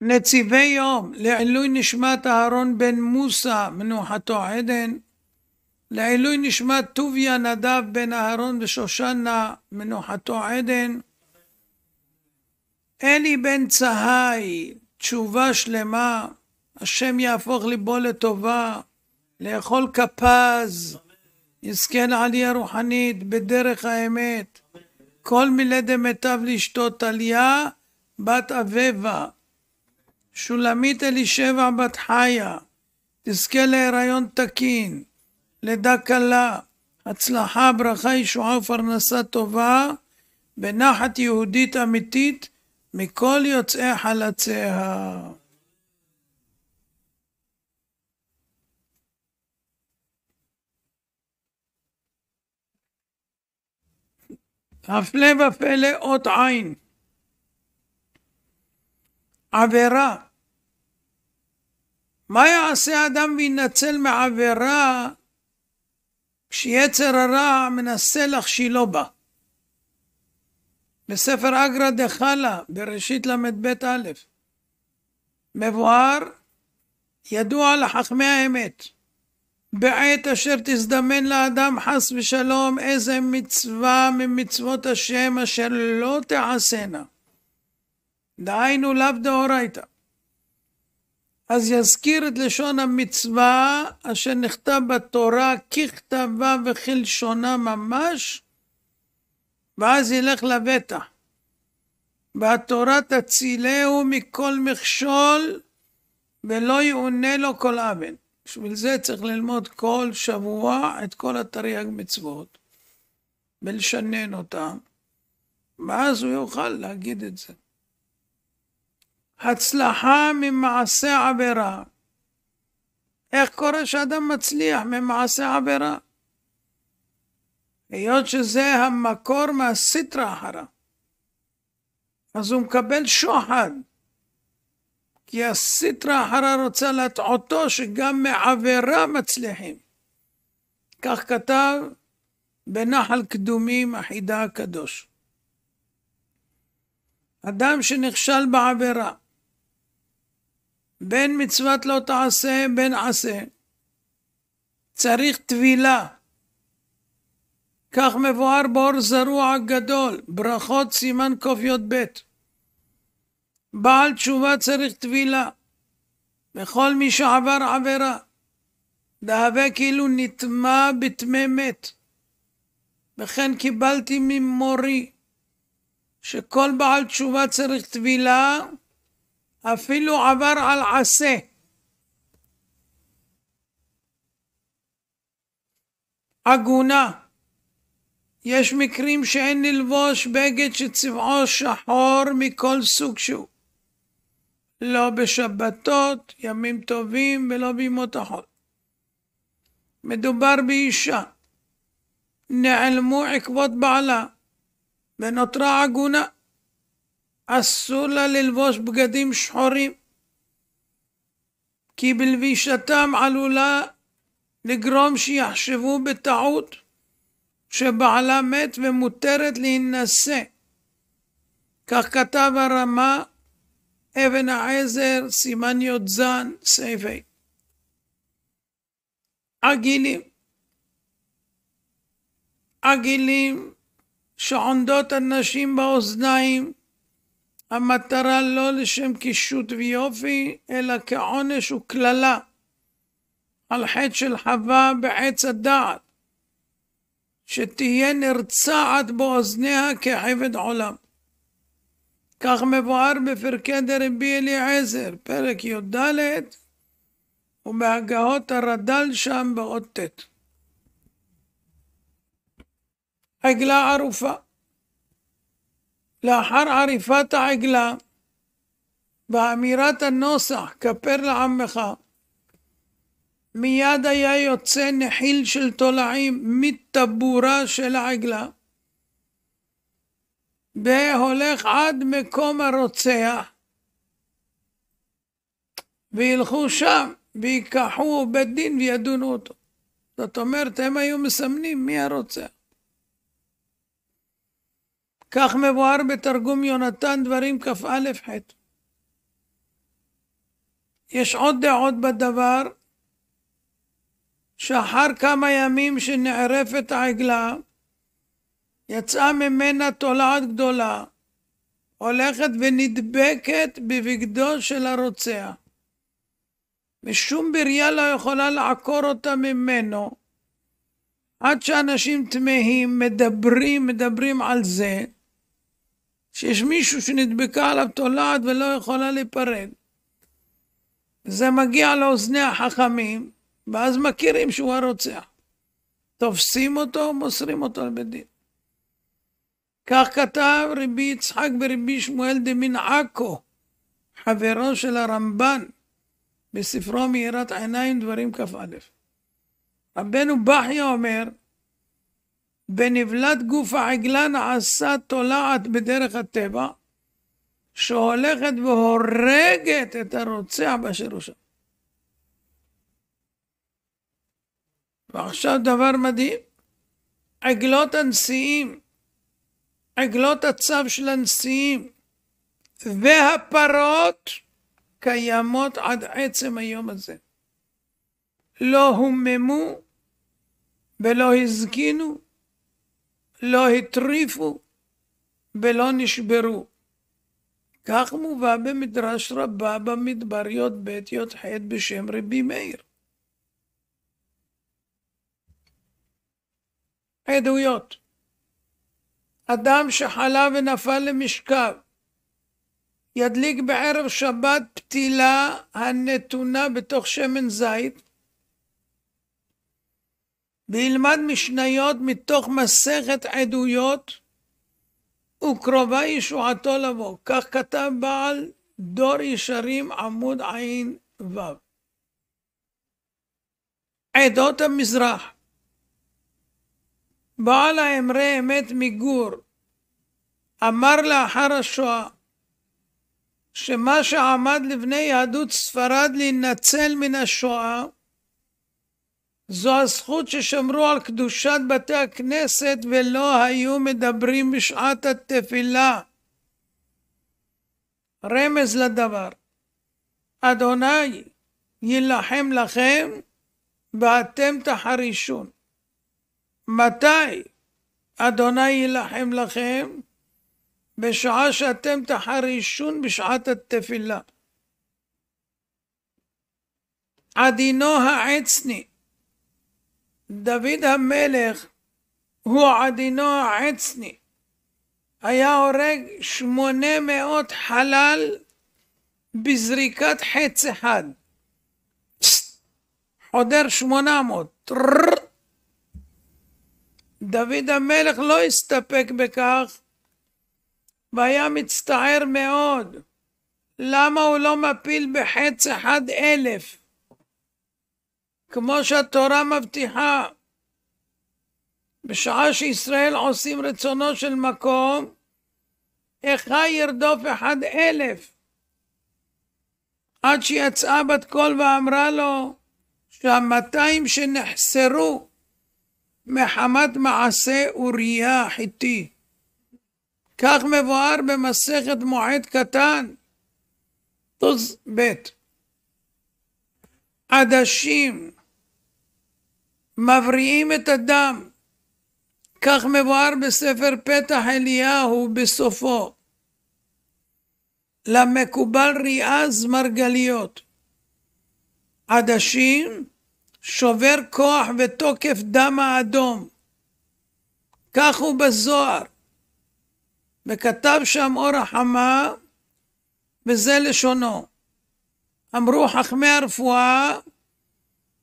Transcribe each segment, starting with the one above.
נציבי יום לעילוי נשמת אהרון בן מוסא מנוחתו עדן, לעילוי נשמת טוביה נדב בן אהרון ושושנה מנוחתו עדן, אלי בן צהי תשובה שלמה, השם יהפוך ליבו לטובה, לאכול כפז, יזכה לעלייה רוחנית בדרך האמת, כל מילי דמיטב לאשתו טליה בת אביבה. שולמית אלישבע בת חיה, תזכה להיריון תקין, לידה קלה, הצלחה, ברכה, ישועה ופרנסה טובה, בנחת יהודית אמיתית מכל יוצאי חלציה. הפלא ופלא אות עין. עבירה מה יעשה אדם וינצל מעבירה כשיצר הרע מנסה לכשילו בה? בספר אגרא דחלה, בראשית ל"ב א', מבואר ידוע לחכמי האמת בעת אשר תזדמן לאדם חס ושלום איזה מצווה ממצוות השם אשר לא תעשינה. דהיינו לאו דאורייתא. אז יזכיר את לשון המצווה אשר נכתב בתורה ככתבה וכלשונה ממש, ואז ילך לבטא. והתורה תצילהו מכל מכשול ולא יאונה לו כל עוון. בשביל זה צריך ללמוד כל שבוע את כל התרי"ג מצוות ולשנן אותם, ואז הוא יוכל להגיד את זה. הצלחה ממעשה עבירה. איך קורה שאדם מצליח ממעשה עבירה? היות שזה המקור מהסיטרא אחרא. אז הוא מקבל שוחד. כי הסיטרא אחרא רוצה להטעותו שגם מעבירה מצליחים. כך כתב בנחל קדומים החידה הקדוש. אדם שנכשל בעבירה בין מצוות לא תעשה, בין עשה. צריך טבילה. כך מבואר באור זרוע גדול, ברכות סימן קי"ב. בעל תשובה צריך טבילה. וכל מי שעבר עבירה, דהווה כאילו נטמע בטמא מת. וכן קיבלתי ממורי שכל בעל תשובה צריך טבילה אפילו עבר על עשה. עגונה. יש מקרים שאין ללבוש בגד שצבעו שחור מכל סוג שהוא. לא בשבתות, ימים טובים ולא בימות החול. מדובר באישה. נעלמו עקבות בעלה ונותרה עגונה. אסור לה ללבוש בגדים שחורים, כי בלבישתם עלולה לגרום שיחשבו בטעות שבעלה מת ומותרת להינשא. כך כתב הרמה אבן העזר, סימן י"ז, סעיף ה'. עגילים עגילים שעונדות הנשים באוזניים המטרה לא לשם קישוט ויופי, אלא כעונש וקללה על חטא של חווה בעץ הדעת, שתהיה נרצעת באוזניה כעבד עולם. כך מבואר בפרקי דרבי אליעזר, פרק י"ד, ובהגהות הרד"ל שם באות ט. עגלה ערופה לאחר עריפת העגלה ואמירת הנוסח כפר לעמך מיד היה יוצא נחיל של תולעים מטבורה של העגלה והולך עד מקום הרוצח וילכו שם ויקחו בית דין וידונו אותו. זאת אומרת, הם היו מסמנים מי הרוצח. כך מבואר בתרגום יונתן דברים כ"א ח'. יש עוד דעות בדבר, שאחר כמה ימים שנערפת העגלה, יצאה ממנה תולעת גדולה, הולכת ונדבקת בבגדו של הרוצח. ושום בריה לא יכולה לעקור אותה ממנו, עד שאנשים תמהים, מדברים, מדברים על זה, שיש מישהו שנדבקה עליו תולעת ולא יכולה להיפרד. זה מגיע לאוזני החכמים, ואז מכירים שהוא הרוצח. תופסים אותו, מוסרים אותו לבית דין. כך כתב רבי יצחק ורבי שמואל דמין עכו, חברו של הרמב"ן, בספרו מאירת עיניים דברים כ"א. רבנו בחיה אומר, בנבלת גוף העגלה נעשה תולעת בדרך הטבע, שהולכת והורגת את הרוצח באשר הוא שם. ועכשיו דבר מדהים, עגלות הנשיאים, עגלות הצו של הנשיאים והפרות קיימות עד עצם היום הזה. לא הוממו ולא הזגינו לא הטריפו ולא נשברו. כך מובא במדרש רבה במדבר י"ב י"ח בשם רבי מאיר. עדויות אדם שחלה ונפל למשכב ידליק בערב שבת פתילה הנתונה בתוך שמן זית וילמד משניות מתוך מסכת עדויות, וקרובה ישועתו לבוא. כך כתב בעל דור ישרים עמוד עין ו. עדות המזרח בעל האמרי אמת מגור אמר לאחר השואה שמה שעמד לבני יהדות ספרד להינצל מן השואה זו הזכות ששמרו על קדושת בתי הכנסת ולא היו מדברים בשעת התפילה. רמז לדבר. אדוני יילחם לכם ואתם תחרישון. מתי אדוני יילחם לכם? בשעה שאתם תחרישון בשעת התפילה. עדינו העצני דוד המלך הוא עדינו עצני, היה הורג שמונה מאות חלל בזריקת חץ אחד. חודר שמונה מאות. דוד המלך לא הסתפק בכך והיה מצטער מאוד. למה הוא לא מפיל בחץ אחד אלף? כמו שהתורה מבטיחה. בשעה שישראל עושים רצונו של מקום, איכה ירדוף אחד אלף. עד שיצאה בת קול ואמרה לו שהמאתיים שנחסרו מחמת מעשה אוריה החיתי. כך מבואר במסכת מועד קטן, תוז ב'. עדשים מבריאים את הדם. כך מבואר בספר פתח אליהו בסופו. למקובל ריאז מרגליות. עדשים שובר כוח ותוקף דם האדום. כך הוא בזוהר. וכתב שם אור החמה, וזה לשונו. אמרו חכמי הרפואה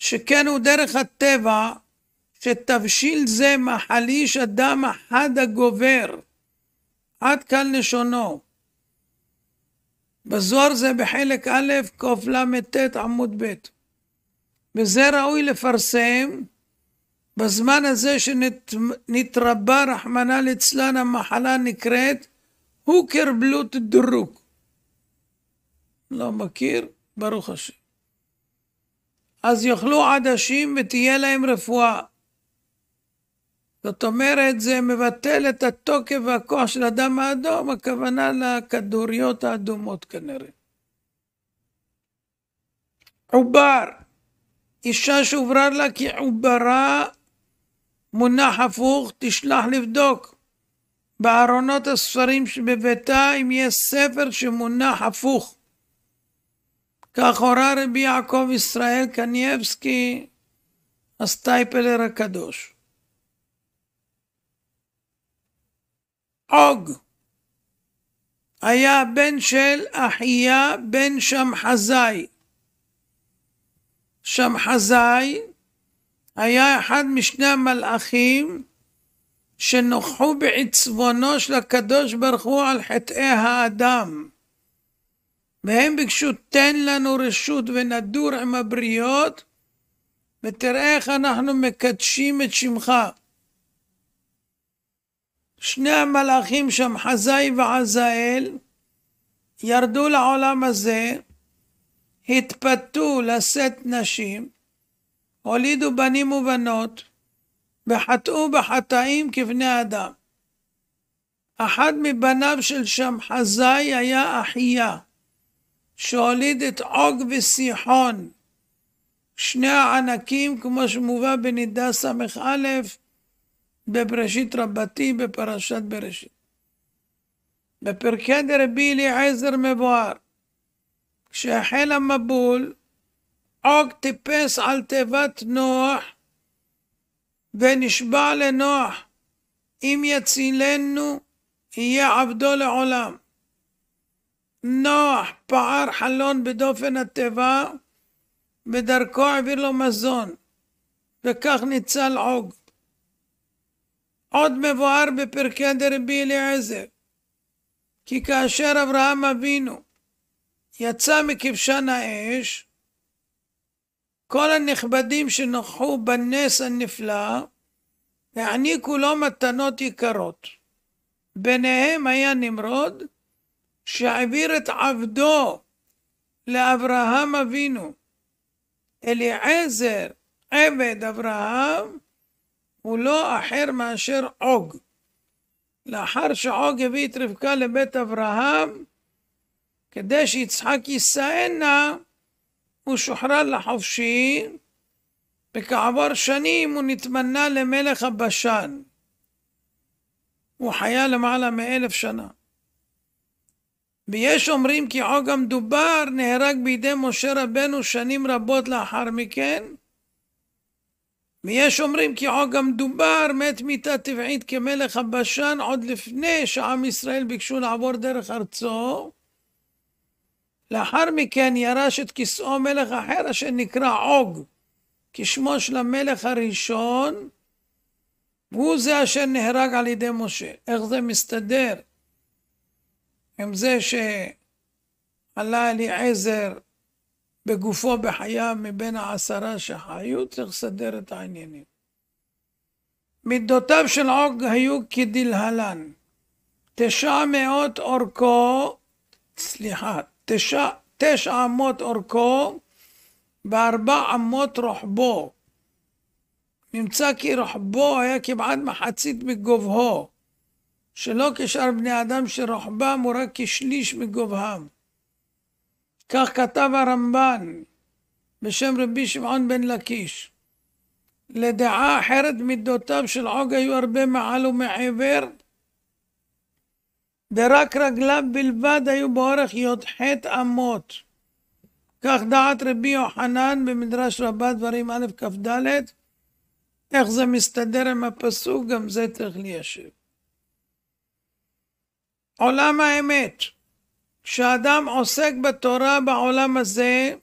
שכן הוא דרך הטבע שתבשיל זה מחליש אדם אחד הגובר. עד כאן לשונו. בזוהר זה בחלק א', קל"ט עמוד ב'. וזה ראוי לפרסם בזמן הזה שנתרבה רחמנא ליצלן המחלה נקראת הוקר בלוט דרוק. לא מכיר, ברוך השם. אז יאכלו עדשים ותהיה להם רפואה. זאת אומרת, זה מבטל את התוקף והכוח של הדם האדום, הכוונה לכדוריות האדומות כנראה. עובר, אישה שהוברר לה כי עוברה, מונח הפוך, תשלח לבדוק. בארונות הספרים שבביתה, אם יש ספר שמונח הפוך. כך הורה רבי יעקב ישראל קנייבסקי הסטייפלר הקדוש. עוג היה בן של אחיה בן שמחזאי. שמחזאי היה אחד משני המלאכים שנוחו בעצבונו של הקדוש ברוך הוא על חטאי האדם. והם ביקשו, תן לנו רשות ונדור עם הבריות, ותראה איך אנחנו מקדשים את שמך. שני המלאכים שם, חזאי ועזאל, ירדו לעולם הזה, התפתו לשאת נשים, הולידו בנים ובנות, וחטאו בחטאים כבני אדם. אחד מבניו של שם חזאי היה אחיה. שהוליד את עוג וסיחון. שני הענקים, כמו שמובא בנידה ס"א, בבראשית רבתי, בפרשת בראשית. בפרקי דרבי אליעזר מבואר, כשהחל המבול, עוג טיפס על תיבת נוח ונשבע לנוח, אם יצילנו, יהיה עבדו לעולם. נוח פער חלון בדופן הטבע, ודרכו העביר לו מזון, וכך ניצל עוג. עוד מבואר בפרקי דרבי אליעזר, כי כאשר אברהם אבינו יצא מכבשן האש, כל הנכבדים שנוכחו בנס הנפלא העניקו לו מתנות יקרות. ביניהם היה נמרוד, שהעביר את עבדו לאברהם אבינו. אליעזר, עבד אברהם, הוא לא אחר מאשר עוג. לאחר שעוג הביא את רבקה לבית אברהם, כדי שיצחק יישאנה, הוא שוחרר לחופשי, וכעבור שנים הוא נתמנה למלך הבשן. הוא חיה למעלה מאלף שנה. ויש אומרים כי עוג המדובר נהרג בידי משה רבנו שנים רבות לאחר מכן, ויש אומרים כי עוג המדובר מת מיתה טבעית כמלך הבשן עוד לפני שעם ישראל ביקשו לעבור דרך ארצו. לאחר מכן ירש את כיסאו מלך אחר אשר נקרא עוג, כשמו של המלך הראשון, והוא זה אשר נהרג על ידי משה. איך זה מסתדר? עם זה שעלה אליעזר בגופו בחייו מבין העשרה שחיו, צריך לסדר את העניינים. מידותיו של עוג היו כדלהלן, תשע מאות אורכו, סליחה, תשע, תשע אמות אורכו וארבע אמות רוחבו. נמצא כי רוחבו היה כמעט מחצית מגובהו. שלא כשאר בני אדם שרוחבם הוא רק כשליש מגובהם. כך כתב הרמב"ן בשם רבי שמעון בן לקיש. לדעה אחרת מידותיו של עוג היו הרבה מעל ומעבר, דרק רגליו בלבד היו באורך י"ח אמות. כך דעת רבי יוחנן במדרש רבה דברים א' כ"ד, איך זה מסתדר עם הפסוק, גם זה צריך ליישב. עולם האמת. כשאדם עוסק בתורה בעולם הזה,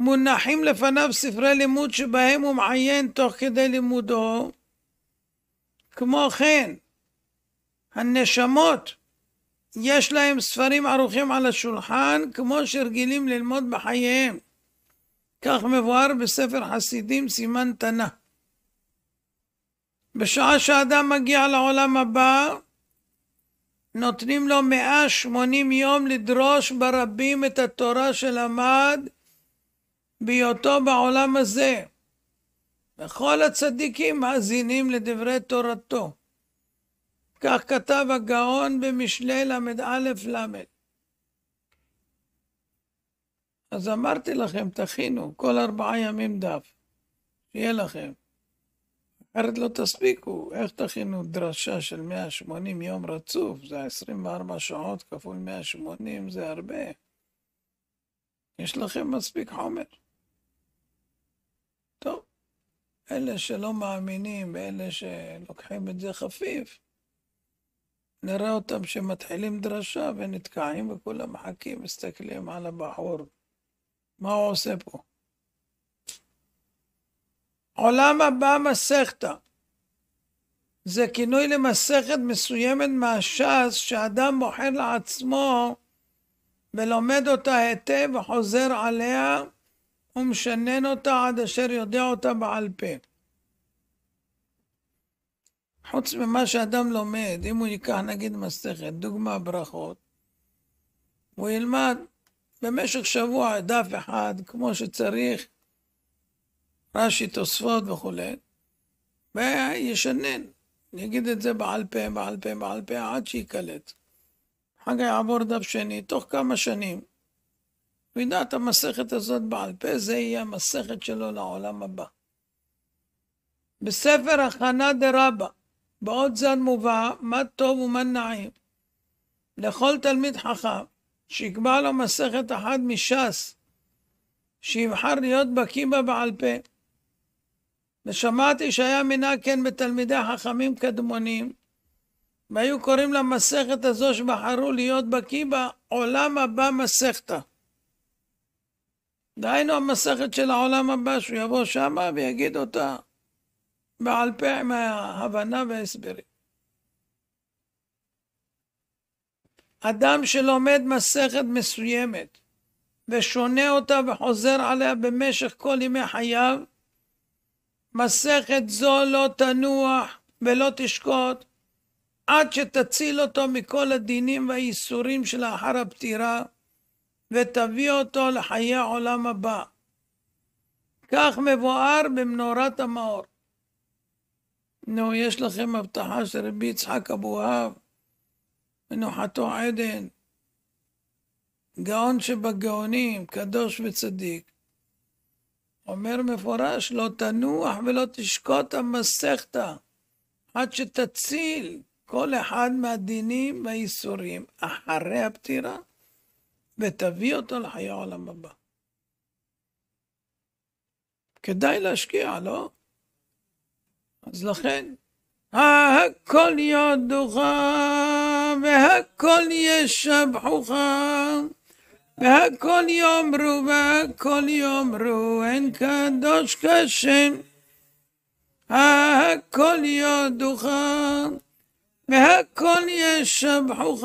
מונחים לפניו ספרי לימוד שבהם הוא מעיין תוך כדי לימודו. כמו כן, הנשמות, יש להם ספרים ערוכים על השולחן, כמו שרגילים ללמוד בחייהם. כך מבואר בספר חסידים סימן תנא. בשעה שאדם מגיע לעולם הבא, נותנים לו 180 יום לדרוש ברבים את התורה שלמד בהיותו בעולם הזה. וכל הצדיקים מאזינים לדברי תורתו. כך כתב הגאון במשלי ל"א ל'. אז אמרתי לכם, תכינו כל ארבעה ימים דף, שיהיה לכם. אחרת לא תספיקו. איך תכינו דרשה של 180 יום רצוף? זה 24 שעות כפול 180, זה הרבה. יש לכם מספיק חומר. טוב, אלה שלא מאמינים ואלה שלוקחים את זה חפיף, נראה אותם שמתחילים דרשה ונתקעים וכולם מחכים, מסתכלים על הבחור, מה הוא עושה פה? עולם הבא מסכתא. זה כינוי למסכת מסוימת מהש"ס שאדם בוחר לעצמו ולומד אותה היטב וחוזר עליה ומשנן אותה עד אשר יודע אותה בעל פה. חוץ ממה שאדם לומד, אם הוא ייקח נגיד מסכת, דוגמה ברכות, הוא ילמד במשך שבוע דף אחד כמו שצריך רש"י תוספות וכולי, וישנן, נגיד את זה בעל פה, בעל פה, בעל פה, עד שייקלט. אחר כך יעבור דף שני, תוך כמה שנים. הוא ידע את המסכת הזאת בעל פה, זה יהיה המסכת שלו לעולם הבא. בספר הכנה דרבה, בעוד זן מובא, מה טוב ומה נעים. לכל תלמיד חכם, שיקבע לו מסכת אחת מש"ס, שיבחר להיות בקיא בה בעל פה. ושמעתי שהיה מנהג כן בתלמידי חכמים קדמונים, והיו קוראים למסכת הזו שבחרו להיות בקיא בה, עולם הבא מסכתא. דהיינו המסכת של העולם הבא, שהוא יבוא שמה ויגיד אותה בעל פה עם ההבנה וההסברים. אדם שלומד מסכת מסוימת ושונה אותה וחוזר עליה במשך כל ימי חייו, מסכת זו לא תנוח ולא תשקוט עד שתציל אותו מכל הדינים והייסורים שלאחר הפטירה ותביא אותו לחיי העולם הבא. כך מבואר במנורת המאור. נו, יש לכם הבטחה של רבי יצחק אבוהב, מנוחתו עדן, גאון שבגאונים, קדוש וצדיק. אומר מפורש, לא תנוח ולא תשקוט המסכתא, עד שתציל כל אחד מהדינים והאיסורים אחרי הפטירה, ותביא אותו לחיי העולם הבא. כדאי להשקיע, לא? אז לכן, הכל יודוך והכל ישבחוך. והכל יאמרו, והכל יאמרו, אין קדוש כשם. הכל יודוך, והכל ישבחוך,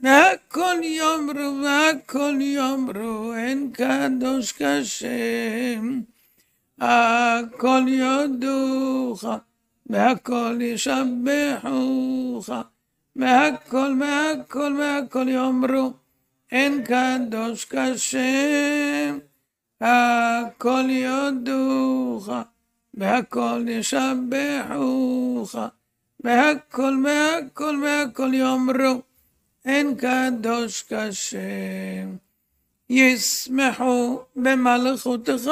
והכל יאמרו, והכל יאמרו, אין קדוש כשם. הכל יודוך, והכל ישבחוך, והכל, והכל, והכל יאמרו. אין קדוש כשם, הכל יודוך, והכל ישבחוך, והכל והכל והכל יאמרו, אין קדוש כשם. ישמחו במלכותך,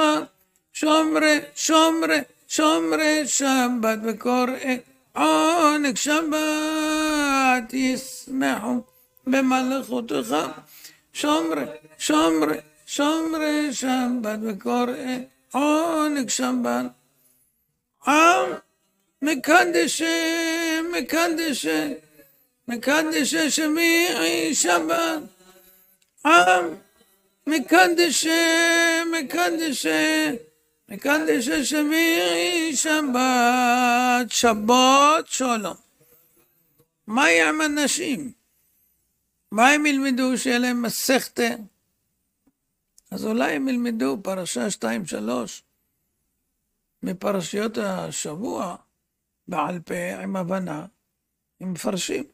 שומרי, שומרי, שומרי שבת וקוראי עונג שבת, ישמחו במלכותך. שומרי, שומרי, שומרי שבת וקורא עונג שבת. עם מקדשה, מקדשה, מקדשה שמיעי שבת. עם מקדשה, מקדשה, מקדשה שמיעי שבת, שבת שלום. מה עם הנשים? מה הם ילמדו? שיהיה להם מסכתה. אז אולי הם ילמדו פרשה 2-3 מפרשיות השבוע בעל פה עם הבנה, עם מפרשים.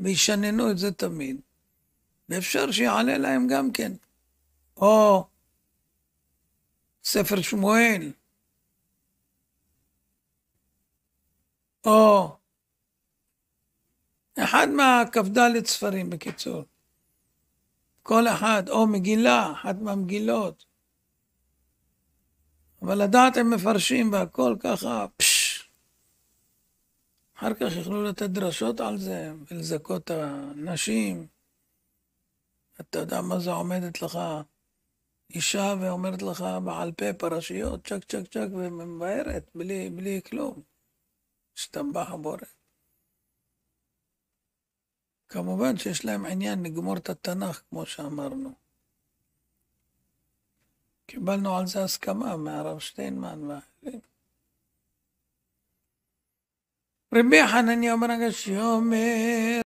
וישננו את זה תמיד. ואפשר שיעלה להם גם כן. או ספר שמואל, או אחד מהכ"ד ספרים בקיצור. כל אחד, או מגילה, אחת מהמגילות. אבל לדעת הם מפרשים והכל ככה, פשש. אחר כך יכלו לתת דרשות על זה, ולזכות את הנשים. אתה יודע מה זה עומדת לך אישה ואומרת לך בעל פה פרשיות, צ'ק צ'ק צ'ק, ומבארת, בלי, בלי כלום. השתבח הבורא. כמובן שיש להם עניין לגמור את התנ"ך, כמו שאמרנו. קיבלנו על זה הסכמה מהרב שטיינמן והאחרים. רבי חנניה אומר הגשי אומר